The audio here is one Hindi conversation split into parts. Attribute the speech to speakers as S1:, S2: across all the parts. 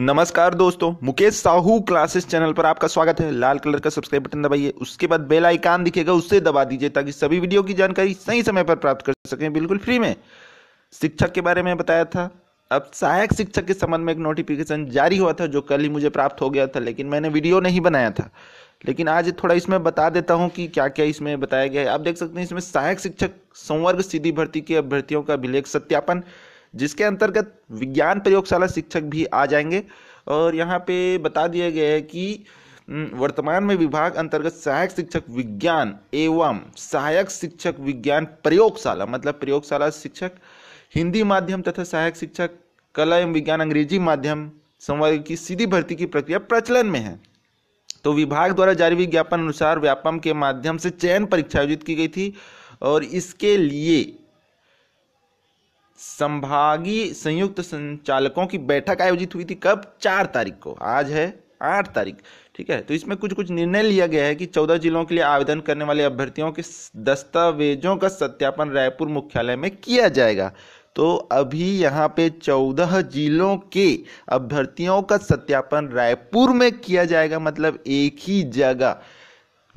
S1: नमस्कार दोस्तों मुकेश साहू क्लासेस चैनल पर आपका स्वागत है लाल कलर का सब्सक्राइब बटन दबाइए उसके बाद बेल आइकान दिखेगा उससे दबा दीजिए ताकि सभी वीडियो की जानकारी सही समय पर प्राप्त कर सकें बिल्कुल फ्री में शिक्षक के बारे में बताया था अब सहायक शिक्षक के संबंध में एक नोटिफिकेशन जारी हुआ था जो कल ही मुझे प्राप्त हो गया था लेकिन मैंने वीडियो नहीं बनाया था लेकिन आज थोड़ा इसमें बता देता हूँ कि क्या क्या इसमें बताया गया है आप देख सकते हैं इसमें सहायक शिक्षक संवर्ग सीधी भर्ती के अभ्यर्थियों का अभिलेख सत्यापन जिसके अंतर्गत विज्ञान प्रयोगशाला शिक्षक भी आ जाएंगे और यहाँ पे बता दिया गया है कि वर्तमान में विभाग अंतर्गत सहायक शिक्षक विज्ञान एवं सहायक शिक्षक विज्ञान प्रयोगशाला मतलब प्रयोगशाला शिक्षक हिंदी माध्यम तथा सहायक शिक्षक कला एवं विज्ञान अंग्रेजी माध्यम संवर्ग की सीधी भर्ती की प्रक्रिया प्रचलन में है तो विभाग द्वारा जारी विज्ञापन अनुसार व्यापम के माध्यम से चयन परीक्षा आयोजित की गई थी और इसके लिए संभागीय संयुक्त संचालकों की बैठक आयोजित हुई थी कब चार तारीख को आज है आठ तारीख ठीक है तो इसमें कुछ कुछ निर्णय लिया गया है कि चौदह जिलों के लिए आवेदन करने वाले अभ्यर्थियों के दस्तावेजों का सत्यापन रायपुर मुख्यालय में किया जाएगा तो अभी यहाँ पे चौदह जिलों के अभ्यर्थियों का सत्यापन रायपुर में किया जाएगा मतलब एक ही जगह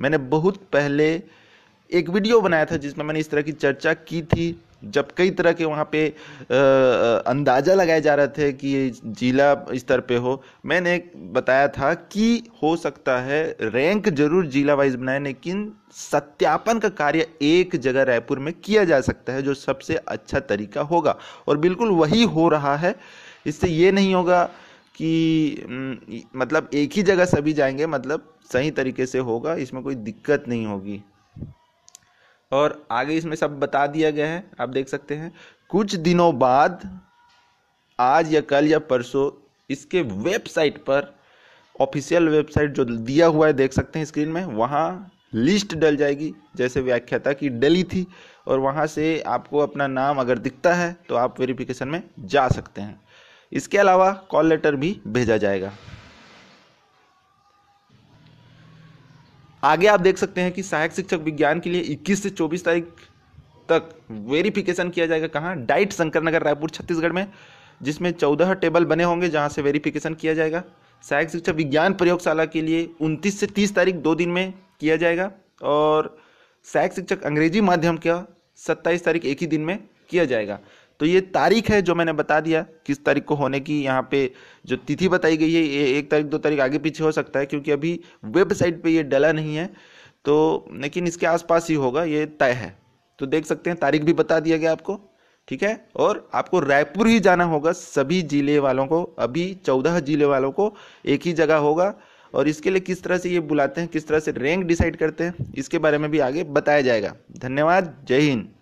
S1: मैंने बहुत पहले एक वीडियो बनाया था जिसमें मैंने इस तरह की चर्चा की थी जब कई तरह के वहाँ पे अंदाज़ा लगाए जा रहे थे कि जिला स्तर पे हो मैंने बताया था कि हो सकता है रैंक जरूर जिला वाइज बनाए लेकिन सत्यापन का कार्य एक जगह रायपुर में किया जा सकता है जो सबसे अच्छा तरीका होगा और बिल्कुल वही हो रहा है इससे ये नहीं होगा कि मतलब एक ही जगह सभी जाएंगे मतलब सही तरीके से होगा इसमें कोई दिक्कत नहीं होगी और आगे इसमें सब बता दिया गया है आप देख सकते हैं कुछ दिनों बाद आज या कल या परसों इसके वेबसाइट पर ऑफिशियल वेबसाइट जो दिया हुआ है देख सकते हैं स्क्रीन में वहाँ लिस्ट डल जाएगी जैसे व्याख्याता की डली थी और वहाँ से आपको अपना नाम अगर दिखता है तो आप वेरिफिकेशन में जा सकते हैं इसके अलावा कॉल लेटर भी भेजा जाएगा आगे आप देख सकते हैं कि सहायक शिक्षक विज्ञान के लिए 21 से 24 तारीख तक वेरिफिकेशन किया जाएगा कहाँ डाइट शंकर नगर रायपुर छत्तीसगढ़ में जिसमें चौदह टेबल बने होंगे जहाँ से वेरिफिकेशन किया जाएगा सहायक शिक्षा विज्ञान प्रयोगशाला के लिए 29 से 30 तारीख दो दिन में किया जाएगा और सहायक शिक्षक अंग्रेजी माध्यम का 27 तारीख एक ही दिन में किया जाएगा तो ये तारीख है जो मैंने बता दिया किस तारीख को होने की यहाँ पे जो तिथि बताई गई है ये एक तारीख दो तारीख आगे पीछे हो सकता है क्योंकि अभी वेबसाइट पे ये डला नहीं है तो लेकिन इसके आसपास ही होगा ये तय है तो देख सकते हैं तारीख भी बता दिया गया आपको ठीक है और आपको रायपुर ही जाना होगा सभी जिले वालों को अभी चौदह जिले वालों को एक ही जगह होगा और इसके लिए किस तरह से ये बुलाते हैं किस तरह से रैंक डिसाइड करते हैं इसके बारे में भी आगे बताया जाएगा धन्यवाद जय हिंद